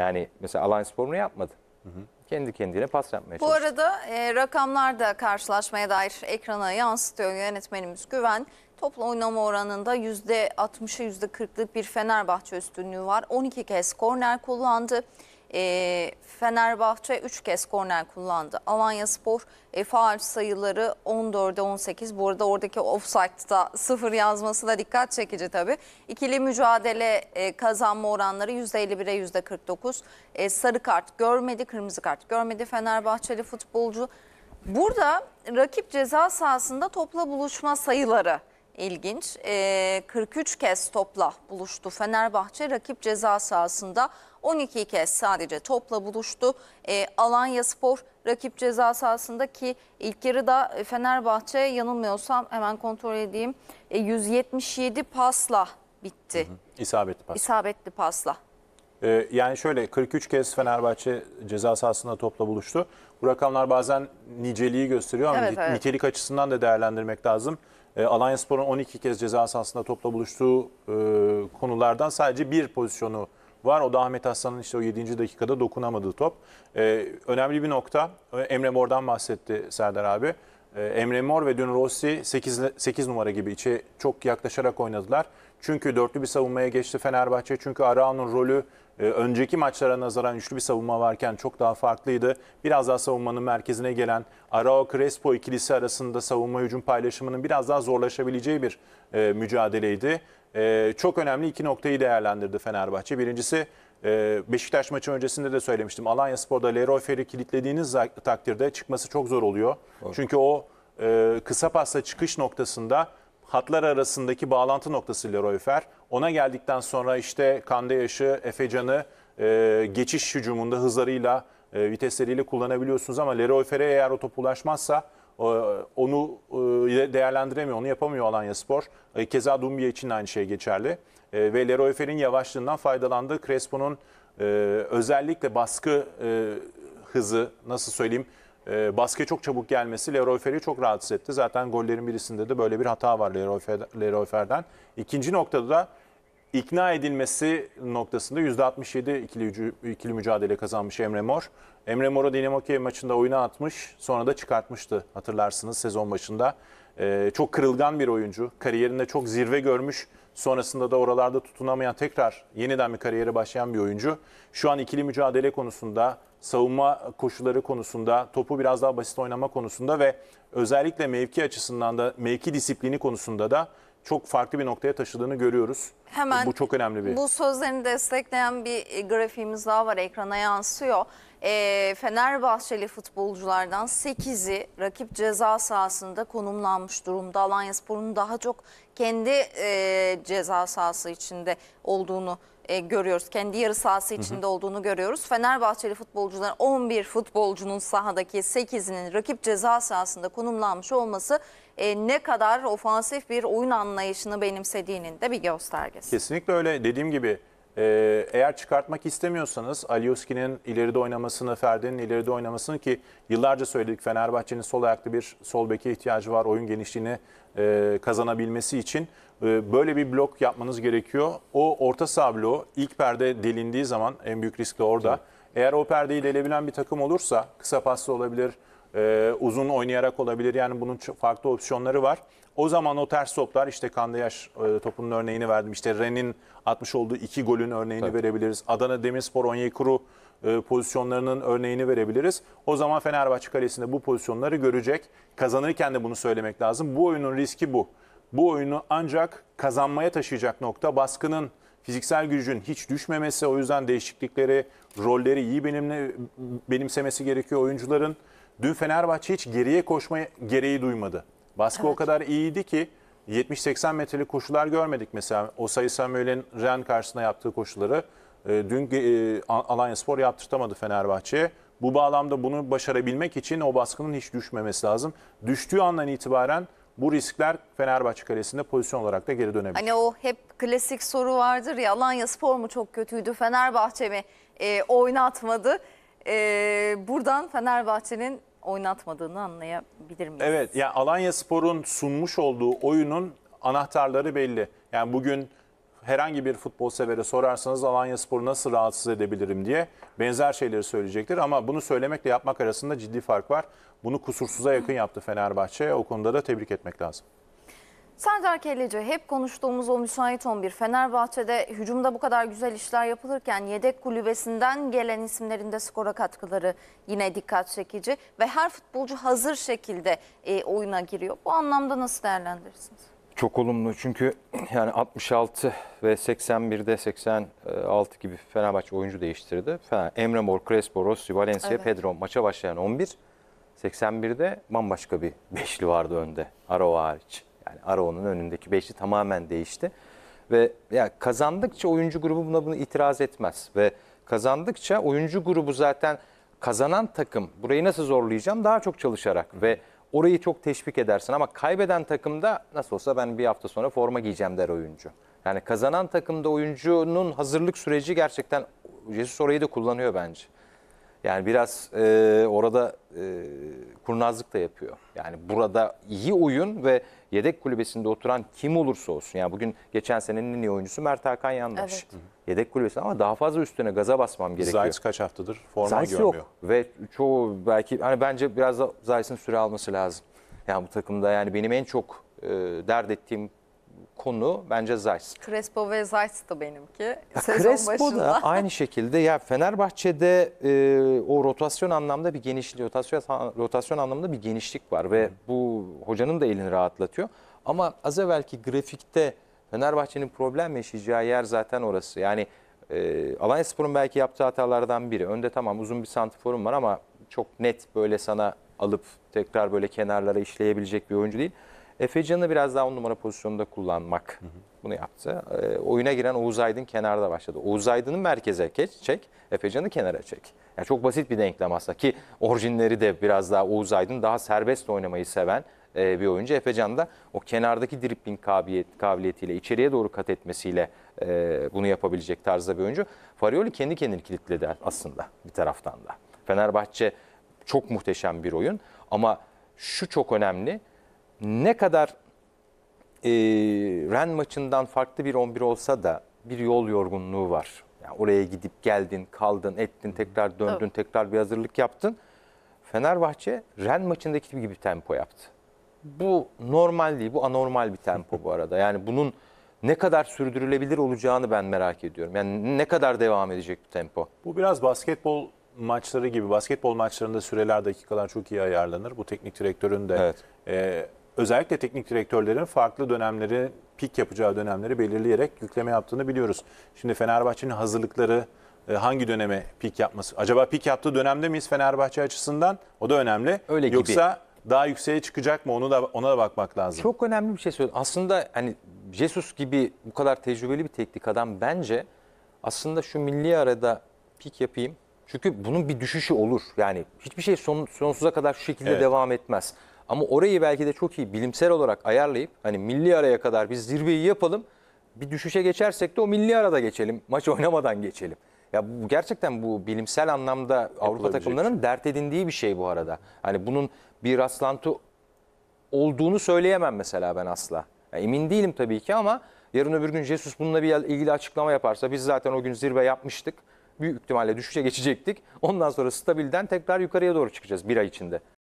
Yani mesela Alanya sporunu yapmadı. Hı hı. Kendi kendine pas yapmaya çalıştı. Bu arada e, rakamlar da karşılaşmaya dair ekrana yansıtıyor yönetmenimiz Güven. Toplu oynama oranında %60'ı %40'lık bir Fenerbahçe üstünlüğü var. 12 kez korner kullandı. E, Fenerbahçe 3 kez korner kullandı. Alanya Spor e, faal sayıları 14'e 18. Bu arada oradaki offside'da sıfır yazması da dikkat çekici tabii. İkili mücadele e, kazanma oranları %51'e %49. E, sarı kart görmedi, kırmızı kart görmedi Fenerbahçeli futbolcu. Burada rakip ceza sahasında topla buluşma sayıları ilginç. E, 43 kez topla buluştu Fenerbahçe rakip ceza sahasında. 12 kez sadece topla buluştu. E, Alanya Spor rakip ceza sahasındaki ilk yarıda e, Fenerbahçe yanılmıyorsam hemen kontrol edeyim. E, 177 pasla bitti. Hı hı. İsabetli pas. İsabetli pasla. Ee, yani şöyle 43 kez Fenerbahçe ceza sahasında topla buluştu. Bu rakamlar bazen niceliği gösteriyor ama evet, evet. nitelik açısından da değerlendirmek lazım. E, Alanya Spor'un 12 kez ceza sahasında topla buluştuğu e, konulardan sadece bir pozisyonu var. O da Ahmet Aslan'ın işte o 7. dakikada dokunamadığı top. Ee, önemli bir nokta. Emre Mor'dan bahsetti Serdar abi. Ee, Emre Mor ve dün Rossi 8, 8 numara gibi içe çok yaklaşarak oynadılar. Çünkü dörtlü bir savunmaya geçti Fenerbahçe. Çünkü Arao'nun rolü ee, önceki maçlara nazaran üçlü bir savunma varken çok daha farklıydı. Biraz daha savunmanın merkezine gelen Arao Crespo ikilisi arasında savunma hücum paylaşımının biraz daha zorlaşabileceği bir e, mücadeleydi. E, çok önemli iki noktayı değerlendirdi Fenerbahçe. Birincisi e, Beşiktaş maçı öncesinde de söylemiştim. Alanya Spor'da Leroy Ferry kilitlediğiniz takdirde çıkması çok zor oluyor. Evet. Çünkü o e, kısa pasta çıkış noktasında hatlar arasındaki bağlantı noktası Leroy Fer. Ona geldikten sonra işte Kandeyaş'ı, Efecan'ı e, geçiş hücumunda hızlarıyla, e, vitesleriyle kullanabiliyorsunuz. Ama Leroy Fer'e eğer o top ulaşmazsa e, onu e, değerlendiremiyor, onu yapamıyor Alanya Spor. E, keza Dumbiya için aynı şey geçerli. E, ve Leroy Fer'in yavaşlığından faydalandı. Crespo'nun e, özellikle baskı e, hızı, nasıl söyleyeyim, e, baskıya çok çabuk gelmesi Leroy Ferry'i çok rahatsız etti. Zaten gollerin birisinde de böyle bir hata var Leroy, Fer, Leroy Fer'den. İkinci noktada da ikna edilmesi noktasında %67 ikili, ikili mücadele kazanmış Emre Mor. Emre Mor'u Dinamo Kiev maçında oyuna atmış sonra da çıkartmıştı hatırlarsınız sezon başında. E, çok kırılgan bir oyuncu. Kariyerinde çok zirve görmüş Sonrasında da oralarda tutunamayan tekrar yeniden bir kariyere başlayan bir oyuncu. Şu an ikili mücadele konusunda, savunma koşulları konusunda, topu biraz daha basit oynama konusunda ve özellikle mevki açısından da mevki disiplini konusunda da çok farklı bir noktaya taşıdığını görüyoruz. Hemen bu çok önemli bir. Bu sözlerini destekleyen bir e, grafiğimiz daha var ekrana yansıyor. E, Fenerbahçeli futbolculardan 8'i rakip ceza sahasında konumlanmış durumda. Alanya Spor'un daha çok kendi e, ceza sahası içinde olduğunu e, görüyoruz. Kendi yarı sahası içinde hı hı. olduğunu görüyoruz. Fenerbahçeli futbolcuların 11 futbolcunun sahadaki 8'inin rakip ceza sahasında konumlanmış olması e, ne kadar ofansif bir oyun anlayışını benimsediğinin de bir göstergesi. Kesinlikle öyle. Dediğim gibi ee, eğer çıkartmak istemiyorsanız Alioski'nin ileride oynamasını, Ferdi'nin ileride oynamasını ki yıllarca söyledik Fenerbahçe'nin sol ayaklı bir sol beke ihtiyacı var oyun genişliğini e, kazanabilmesi için e, böyle bir blok yapmanız gerekiyor. O orta saha bloğu ilk perde delindiği zaman en büyük risk de orada. Evet. Eğer o perdeyi delebilen bir takım olursa kısa paslı olabilir, e, uzun oynayarak olabilir. Yani bunun farklı opsiyonları var. O zaman o ters toplar işte Kandayaş e, topunun örneğini verdim. İşte Ren'in atmış olduğu iki golün örneğini Tabii. verebiliriz. Adana Demirspor Onyekuru e, pozisyonlarının örneğini verebiliriz. O zaman Fenerbahçe kalesinde bu pozisyonları görecek. Kazanırken de bunu söylemek lazım. Bu oyunun riski bu. Bu oyunu ancak kazanmaya taşıyacak nokta baskının fiziksel gücün hiç düşmemesi o yüzden değişiklikleri, rolleri iyi benimle, benimsemesi gerekiyor oyuncuların. Dün Fenerbahçe hiç geriye koşma gereği duymadı. Baskı evet. o kadar iyiydi ki 70-80 metrelik koşular görmedik mesela. O sayı Samuel'in Ren karşısında yaptığı koşuları e, dün e, Alanya Spor yaptırtamadı Fenerbahçe'ye. Bu bağlamda bunu başarabilmek için o baskının hiç düşmemesi lazım. Düştüğü andan itibaren bu riskler Fenerbahçe kalesinde pozisyon olarak da geri dönebilir. Hani o hep klasik soru vardır ya Alanya Spor mu çok kötüydü Fenerbahçe mi e, oynatmadı? E, buradan Fenerbahçe'nin oynatmadığını anlayabilir miyiz? Evet yani Alanya Spor'un sunmuş olduğu oyunun anahtarları belli. Yani bugün herhangi bir futbol severe sorarsanız Alanya Spor'u nasıl rahatsız edebilirim diye benzer şeyleri söyleyecektir. Ama bunu söylemekle yapmak arasında ciddi fark var. Bunu kusursuza yakın yaptı Fenerbahçe. O konuda da tebrik etmek lazım. Serdar Kelleci hep konuştuğumuz o müsait 11 Fenerbahçe'de hücumda bu kadar güzel işler yapılırken yedek kulübesinden gelen isimlerin de skora katkıları yine dikkat çekici ve her futbolcu hazır şekilde e, oyuna giriyor. Bu anlamda nasıl değerlendirirsiniz? Çok olumlu çünkü yani 66 ve 81'de 86 gibi Fenerbahçe oyuncu değiştirdi. Emre Mor, Crespo, Rossi, Valencia, evet. Pedro maça başlayan 11. 81'de bambaşka bir beşli vardı önde. Arova hariç. Yani Arao'nun önündeki beşli tamamen değişti. Ve ya kazandıkça oyuncu grubu buna bunu itiraz etmez. Ve kazandıkça oyuncu grubu zaten kazanan takım burayı nasıl zorlayacağım daha çok çalışarak ve orayı çok teşvik edersin. Ama kaybeden takımda nasıl olsa ben bir hafta sonra forma giyeceğim der oyuncu. Yani kazanan takımda oyuncunun hazırlık süreci gerçekten Jesus orayı da kullanıyor bence. Yani biraz e, orada e, kurnazlık da yapıyor. Yani burada iyi oyun ve yedek kulübesinde oturan kim olursa olsun. Yani bugün geçen senenin en iyi oyuncusu Mert Hakan Yandaş. Evet. Yedek kulübesi ama daha fazla üstüne gaza basmam gerekiyor. Zayt kaç haftadır forma Zayt görmüyor. yok ve çoğu belki hani bence biraz da Zayt'ın süre alması lazım. Yani bu takımda yani benim en çok e, dert ettiğim konu bence Zayt. Crespo ve Zayt da benimki. Ya Sezon Crespo başında. da aynı şekilde ya Fenerbahçe'de e, o rotasyon anlamda bir genişlik, rotasyon, rotasyon anlamında bir genişlik var ve bu hocanın da elini rahatlatıyor. Ama az evvelki grafikte Fenerbahçe'nin problem yaşayacağı yer zaten orası. Yani e, Alanya Spor'un belki yaptığı hatalardan biri. Önde tamam uzun bir santiforum var ama çok net böyle sana alıp tekrar böyle kenarlara işleyebilecek bir oyuncu değil. Efecan'ı biraz daha on numara pozisyonunda kullanmak hı hı. bunu yaptı. E, oyuna giren Oğuz Aydın kenarda başladı. Oğuz Aydın'ı merkeze geç, çek, Efecan'ı kenara çek. Yani çok basit bir denklem aslında ki orijinleri de biraz daha Oğuz Aydın daha serbest oynamayı seven e, bir oyuncu. Efecan da o kenardaki dribbling kabiliyet, kabiliyetiyle, içeriye doğru kat etmesiyle e, bunu yapabilecek tarzda bir oyuncu. Farioli kendi kendini kilitledi aslında bir taraftan da. Fenerbahçe çok muhteşem bir oyun ama şu çok önemli ne kadar e, Ren maçından farklı bir 11 olsa da bir yol yorgunluğu var. Yani oraya gidip geldin, kaldın, ettin, tekrar döndün, evet. tekrar bir hazırlık yaptın. Fenerbahçe Ren maçındaki gibi bir tempo yaptı. Bu normal değil, bu anormal bir tempo bu arada. Yani bunun ne kadar sürdürülebilir olacağını ben merak ediyorum. Yani ne kadar devam edecek bu tempo? Bu biraz basketbol maçları gibi. Basketbol maçlarında süreler, dakikalar çok iyi ayarlanır. Bu teknik direktörün de evet. e, özellikle teknik direktörlerin farklı dönemleri, pik yapacağı dönemleri belirleyerek yükleme yaptığını biliyoruz. Şimdi Fenerbahçe'nin hazırlıkları e, hangi döneme pik yapması? Acaba pik yaptığı dönemde miyiz Fenerbahçe açısından? O da önemli. Öyle gibi. Yoksa daha yükseğe çıkacak mı? Onu da ona da bakmak lazım. Çok önemli bir şey söyledin. Aslında hani Jesus gibi bu kadar tecrübeli bir teknik adam bence aslında şu milli arada pik yapayım. Çünkü bunun bir düşüşü olur. Yani hiçbir şey son, sonsuza kadar şu şekilde evet. devam etmez. Ama orayı belki de çok iyi bilimsel olarak ayarlayıp hani milli araya kadar biz zirveyi yapalım. Bir düşüşe geçersek de o milli arada geçelim. Maç oynamadan geçelim. Ya bu, gerçekten bu bilimsel anlamda Avrupa takımlarının şey. dert edindiği bir şey bu arada. Hani bunun bir rastlantı olduğunu söyleyemem mesela ben asla. Yani emin değilim tabii ki ama yarın öbür gün Jesus bununla bir ilgili açıklama yaparsa biz zaten o gün zirve yapmıştık. Büyük ihtimalle düşüşe geçecektik. Ondan sonra stabilden tekrar yukarıya doğru çıkacağız bir ay içinde.